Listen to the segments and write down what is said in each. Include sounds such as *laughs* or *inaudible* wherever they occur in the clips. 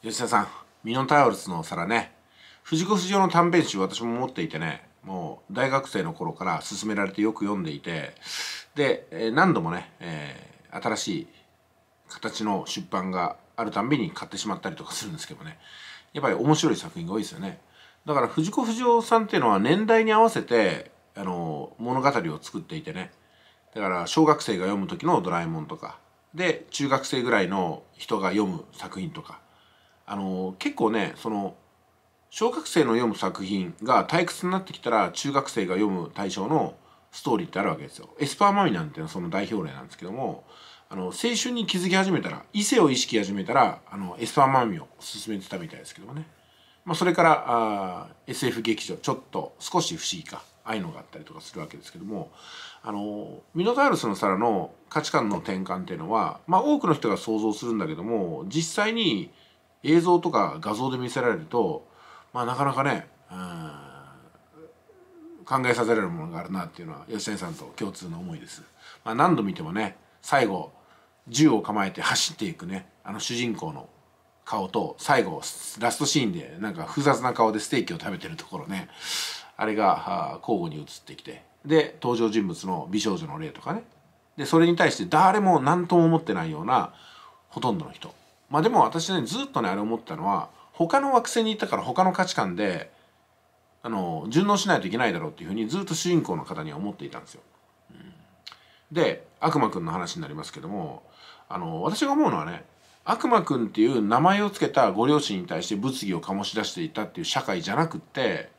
吉田さんミノタオルスの皿ね藤子不二雄の短編集私も持っていてねもう大学生の頃から勧められてよく読んでいてで何度もね、えー、新しい形の出版があるたんびに買ってしまったりとかするんですけどねやっぱり面白い作品が多いですよねだから藤子不二雄さんっていうのは年代に合わせてあの物語を作っていてねだから小学生が読む時の「ドラえもん」とかで中学生ぐらいの人が読む作品とかあの結構ねその小学生の読む作品が退屈になってきたら中学生が読む対象のストーリーってあるわけですよ。エスパーマミなんてのその代表例なんですけどもあの青春に気づき始めたら異性を意識始めたらあのエスパーマミを進めてたみたいですけどもね、まあ、それからあ SF 劇場ちょっと少し不思議かああいうのがあったりとかするわけですけどもあのミノタウルスの皿の価値観の転換っていうのは、まあ、多くの人が想像するんだけども実際に映像とか画像で見せられると、まあ、なかなかね、うん、考えさせられるものがあるなっていうのは吉谷さんと共通の思いです。まあ、何度見てもね最後銃を構えて走っていくねあの主人公の顔と最後ラストシーンでなんか複雑な顔でステーキを食べてるところねあれが交互に映ってきてで登場人物の美少女の例とかねでそれに対して誰も何とも思ってないようなほとんどの人まあでも私ねずっとねあれ思ったのは他の惑星に行ったから他の価値観であの順応しないといけないだろうっていうふうにずっと主人公の方には思っていたんですよ。うん、で悪魔くんの話になりますけどもあの私が思うのはね悪魔くんっていう名前を付けたご両親に対して物議を醸し出していたっていう社会じゃなくって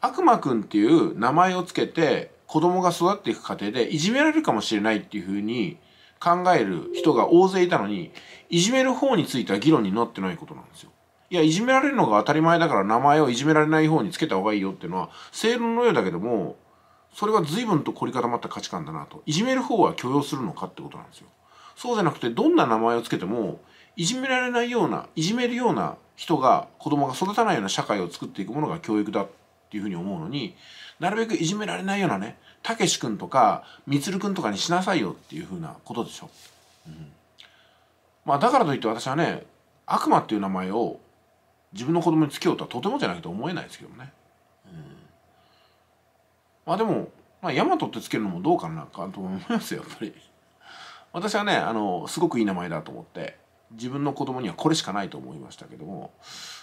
悪魔くんっていう名前を付けて子供が育っていく過程でいじめられるかもしれないっていうふうに考える人が大勢いたのにいじめる方については議論になってないことなんですよ。いや、いじめられるのが当たり前だから名前をいじめられない方につけた方がいいよっていうのは正論のようだけども、それは随分と凝り固まった価値観だなと。いじめる方は許容するのかってことなんですよ。そうじゃなくて、どんな名前をつけても、いじめられないような、いじめるような人が、子供が育たないような社会を作っていくものが教育だっていうふうに思うのに、なるべくいじめられないようなねたけし君とかみつる君とかにしなさいよっていうふうなことでしょ、うん、まあだからといって私はね悪魔っていう名前を自分の子供につけようとはとてもじゃないと思えないですけどね、うん、まあでも、まあ、ヤマトってつけるのもどうかなかと思いますよやっぱり私はねあのすごくいい名前だと思って自分の子供にはこれしかないと思いましたけども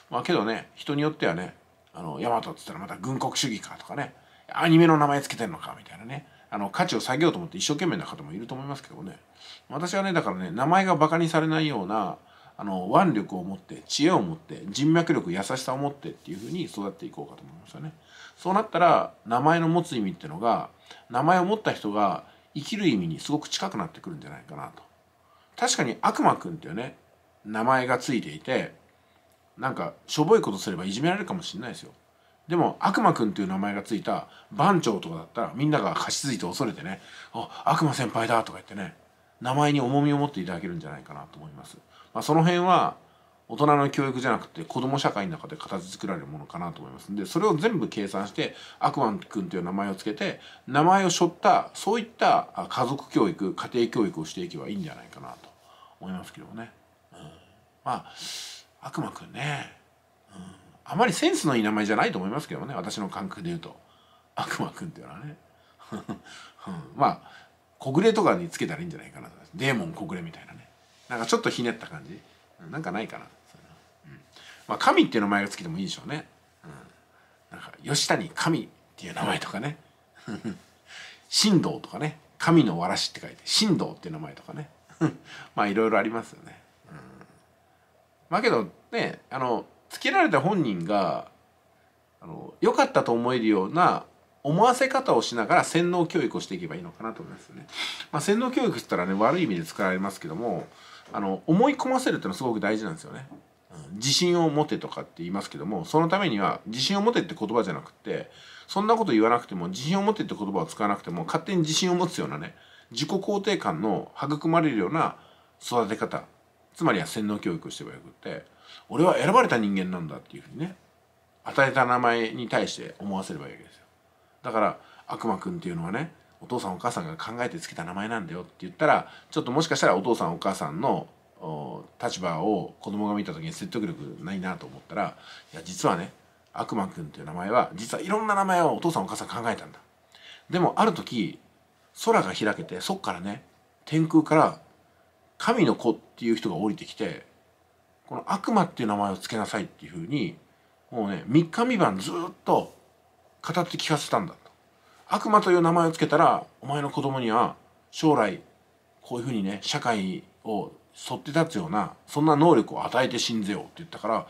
まあけどね人によってはねあのマトっつったらまた軍国主義かとかねアニメの名前つけてんのかみたいなねあの価値を下げようと思って一生懸命な方もいると思いますけどね私はねだからね名前がバカにされないようなあの腕力を持って知恵を持って人脈力優しさを持ってっていうふうに育っていこうかと思いますよねそうなったら名前の持つ意味ってのが名前を持った人が生きる意味にすごく近くなってくるんじゃないかなと確かに悪魔くんっていうね名前がついていてなんかしょぼいことすればいじめられるかもしれないですよでも悪魔くんっていう名前がついた番長とかだったらみんなが貸し付いて恐れてね「あ悪魔先輩だ」とか言ってね名前に重みを持っていただけるんじゃないかなと思います、まあ、その辺は大人の教育じゃなくて子ども社会の中で形作られるものかなと思いますんでそれを全部計算して悪魔くんという名前を付けて名前を背負ったそういった家族教育家庭教育をしていけばいいんじゃないかなと思いますけどね、うん、まあ悪魔くんね、うん、あまりセンスのいい名前じゃないと思いますけどね私の感覚で言うと悪魔くんっていうのはね、うん、まあ小暮とかにつけたらいいんじゃないかなデーモン小暮みたいなねなんかちょっとひねった感じなんかないかなうう、うん、まあ神っていう名前がつけてもいいでしょうね、うん、なんか吉谷神っていう名前とかね *laughs* 神道とかね神のわらしって書いて神道っていう名前とかね *laughs* まあいろいろありますよねまあけどねあのつけられた本人があの良かったと思えるような思わせ方をしながら洗脳教育をしていけばいいのかなと思いますね。まあ、洗脳教育ったらね悪い意味で使われますけどもあの思い込ませるってのはすごく大事なんですよね。自信を持てとかって言いますけどもそのためには自信を持てって言葉じゃなくってそんなこと言わなくても自信を持てって言葉を使わなくても勝手に自信を持つようなね自己肯定感の育まれるような育て方つまりは洗脳教育をしてばよくって俺は選ばれた人間なんだっていうふうにね与えた名前に対して思わせればいいわけですよだから悪魔くんっていうのはねお父さんお母さんが考えてつけた名前なんだよって言ったらちょっともしかしたらお父さんお母さんの立場を子供が見た時に説得力ないなと思ったらいや実はね悪魔くんっていう名前は実はいろんな名前をお父さんお母さん考えたんだでもある時空が開けてそっからね天空から神の子っていう人が降りてきてこの悪魔っていう名前を付けなさいっていうふうにもうね3日三晩ずっと語って聞かせたんだと悪魔という名前を付けたらお前の子供には将来こういうふうにね社会を沿って立つようなそんな能力を与えて死んぜよって言ったから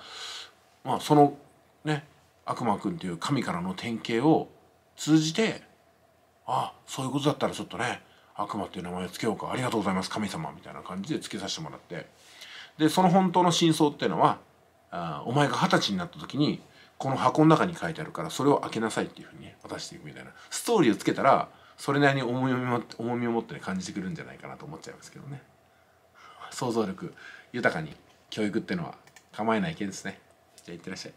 まあそのね悪魔君という神からの典型を通じてああそういうことだったらちょっとね悪魔っていう名前を付けようかありがとうございます神様みたいな感じで付けさせてもらってでその本当の真相っていうのはあお前が二十歳になった時にこの箱の中に書いてあるからそれを開けなさいっていうふうに、ね、渡していくみたいなストーリーをつけたらそれなりに重みを重みを持って、ね、感じてくるんじゃないかなと思っちゃいますけどね想像力豊かに教育っていうのは構えない系ですねじゃあいってらっしゃい